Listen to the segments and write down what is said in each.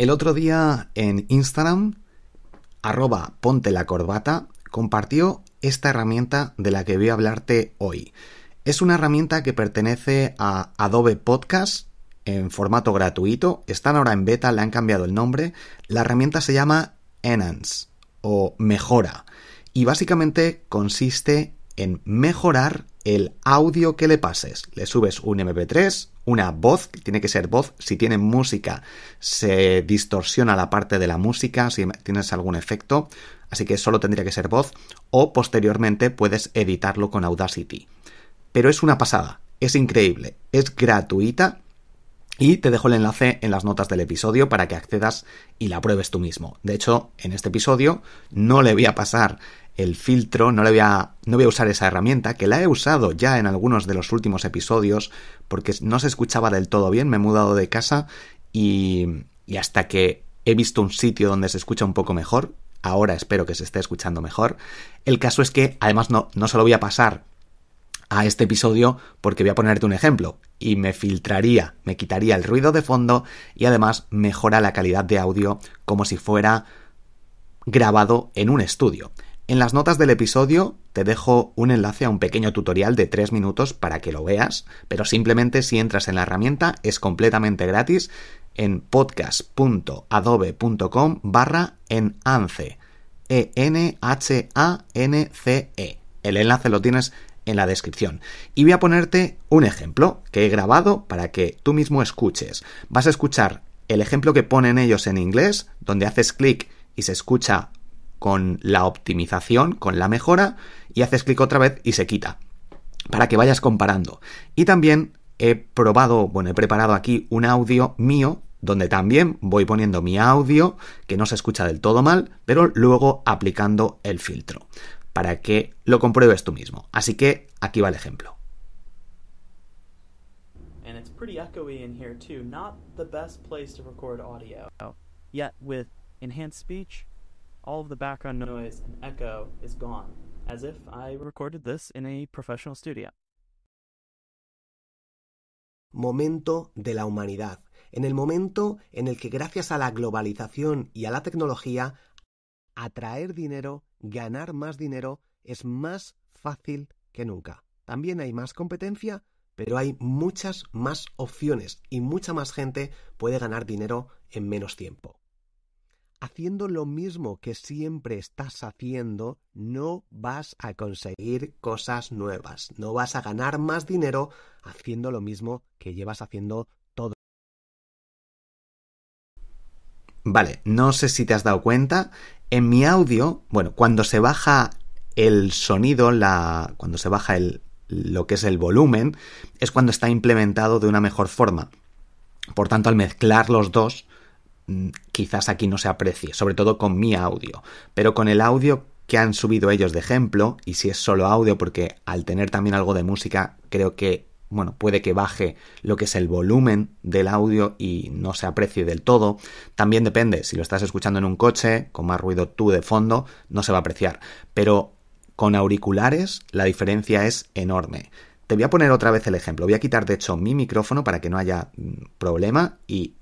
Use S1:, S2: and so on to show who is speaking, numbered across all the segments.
S1: El otro día en Instagram, arroba ponte la corbata, compartió esta herramienta de la que voy a hablarte hoy. Es una herramienta que pertenece a Adobe Podcast en formato gratuito. Están ahora en beta, le han cambiado el nombre. La herramienta se llama Enhance o Mejora y básicamente consiste en mejorar el audio que le pases. Le subes un MP3, una voz, tiene que ser voz. Si tiene música, se distorsiona la parte de la música, si tienes algún efecto. Así que solo tendría que ser voz. O posteriormente puedes editarlo con Audacity. Pero es una pasada, es increíble, es gratuita. Y te dejo el enlace en las notas del episodio para que accedas y la pruebes tú mismo. De hecho, en este episodio no le voy a pasar el filtro, no, le voy a, no voy a usar esa herramienta, que la he usado ya en algunos de los últimos episodios, porque no se escuchaba del todo bien, me he mudado de casa y, hasta que he visto un sitio donde se escucha un poco mejor, ahora espero que se esté escuchando mejor, el caso es que además no, no se lo voy a pasar a este episodio porque voy a ponerte un ejemplo y me filtraría, me quitaría el ruido de fondo y además mejora la calidad de audio como si fuera grabado en un estudio. En las notas del episodio te dejo un enlace a un pequeño tutorial de tres minutos para que lo veas, pero simplemente si entras en la herramienta es completamente gratis en podcast.adobe.com barra en E-N-H-A-N-C-E. E e. El enlace lo tienes en la descripción. Y voy a ponerte un ejemplo que he grabado para que tú mismo escuches. Vas a escuchar el ejemplo que ponen ellos en inglés, donde haces clic y se escucha con la optimización, con la mejora, y haces clic otra vez y se quita, para que vayas comparando. Y también he probado, bueno, he preparado aquí un audio mío, donde también voy poniendo mi audio, que no se escucha del todo mal, pero luego aplicando el filtro, para que lo compruebes tú mismo. Así que aquí va el ejemplo.
S2: And audio. with enhanced speech all of the background noise and echo is gone, as if I recorded this in a professional studio.
S1: Momento de la humanidad, en el momento en el que gracias a la globalización y a la tecnología, atraer dinero, ganar más dinero, es más fácil que nunca. También hay más competencia, pero hay muchas más opciones y mucha más gente puede ganar dinero en menos tiempo haciendo lo mismo que siempre estás haciendo, no vas a conseguir cosas nuevas, no vas a ganar más dinero haciendo lo mismo que llevas haciendo todo. Vale, no sé si te has dado cuenta, en mi audio, bueno, cuando se baja el sonido, la cuando se baja el lo que es el volumen, es cuando está implementado de una mejor forma. Por tanto, al mezclar los dos, Mm, quizás aquí no se aprecie, sobre todo con mi audio, pero con el audio que han subido ellos de ejemplo, y si es solo audio, porque al tener también algo de música, creo que, bueno, puede que baje lo que es el volumen del audio y no se aprecie del todo. También depende, si lo estás escuchando en un coche, con más ruido tú de fondo, no se va a apreciar, pero con auriculares la diferencia es enorme. Te voy a poner otra vez el ejemplo. Voy a quitar de hecho mi micrófono para que no haya mm, problema y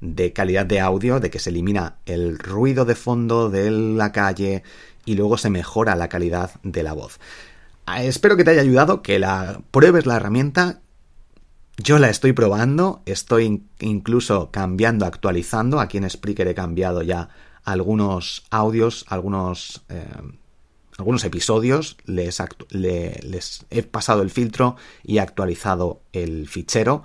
S1: de calidad de audio, de que se elimina el ruido de fondo de la calle y luego se mejora la calidad de la voz. Ah, espero que te haya ayudado, que la pruebes la herramienta. Yo la estoy probando, estoy incluso cambiando, actualizando. Aquí en Spreaker he cambiado ya algunos audios, algunos, eh, algunos episodios. Les, les he pasado el filtro y he actualizado el fichero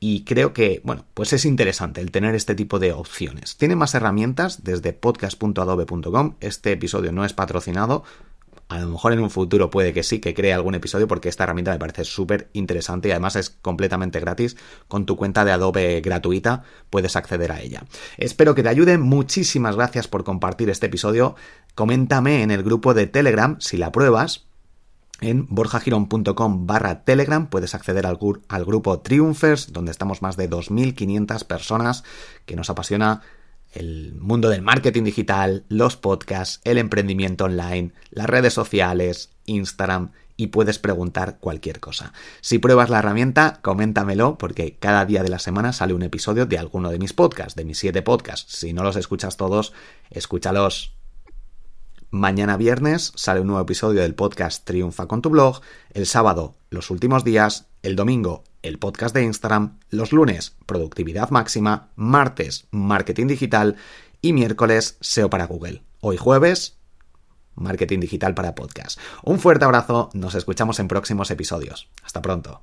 S1: y creo que, bueno, pues es interesante el tener este tipo de opciones. Tiene más herramientas desde podcast.adobe.com. Este episodio no es patrocinado, a lo mejor en un futuro puede que sí, que cree algún episodio, porque esta herramienta me parece súper interesante y además es completamente gratis. Con tu cuenta de Adobe gratuita puedes acceder a ella. Espero que te ayude. Muchísimas gracias por compartir este episodio. Coméntame en el grupo de Telegram si la pruebas en borjagirón.com barra Telegram puedes acceder al, al grupo Triumphers donde estamos más de 2.500 personas, que nos apasiona el mundo del marketing digital, los podcasts, el emprendimiento online, las redes sociales, Instagram y puedes preguntar cualquier cosa. Si pruebas la herramienta, coméntamelo porque cada día de la semana sale un episodio de alguno de mis podcasts, de mis siete podcasts. Si no los escuchas todos, escúchalos Mañana viernes sale un nuevo episodio del podcast Triunfa con tu blog, el sábado los últimos días, el domingo el podcast de Instagram, los lunes productividad máxima, martes marketing digital y miércoles SEO para Google. Hoy jueves marketing digital para podcast.
S2: Un fuerte abrazo, nos escuchamos en próximos episodios. Hasta pronto.